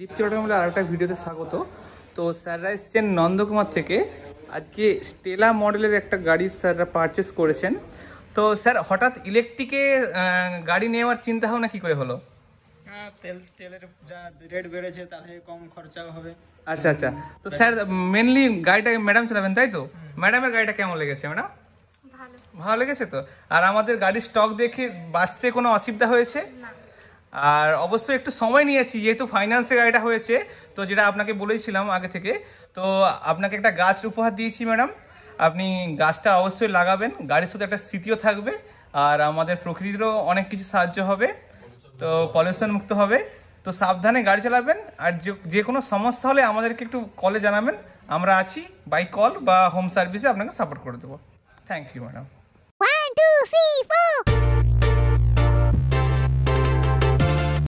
দীপ্তি automobile আর একটা ভিডিওতে স্বাগত তো স্যাররা এসছেন নন্দকুমার থেকে আজকে স্টেলা মডেলের একটা গাড়ি স্যাররা পারচেস করেছেন তো স্যার হঠাৎ ইলেকট্রিকে গাড়ি নেওয়ার চিন্তা ভাবনা কি করে হলো হ্যাঁ, তেল তেলের যা রেট বেড়েছে কম খরচা হবে আচ্ছা আচ্ছা তো স্যার মেনলি ম্যাডাম চালাবেন তাই তো ম্যাডামের গাড়িটা কেমন লেগেছে ম্যাডাম ভালো লেগেছে তো আর আমাদের গাড়ির স্টক দেখে বাঁচতে কোনো অসুবিধা হয়েছে আর অবশ্যই একটু সময় নিয়েছি যেহেতু ফাইন্যান্সের গাড়িটা হয়েছে তো যেটা আপনাকে বলেছিলাম আগে থেকে তো আপনাকে একটা গাছ উপহার দিয়েছি ম্যাডাম আপনি গাছটা অবশ্যই লাগাবেন গাড়ির সাথে একটা স্মৃতিও থাকবে আর আমাদের প্রকৃতিরও অনেক কিছু সাহায্য হবে তো পলিউশন মুক্ত হবে তো সাবধানে গাড়ি চালাবেন আর যে কোনো সমস্যা হলে আমাদেরকে একটু কলে জানাবেন আমরা আছি বাই কল বা হোম সার্ভিসে আপনাকে সাপোর্ট করে দেবো থ্যাংক ইউ ম্যাডাম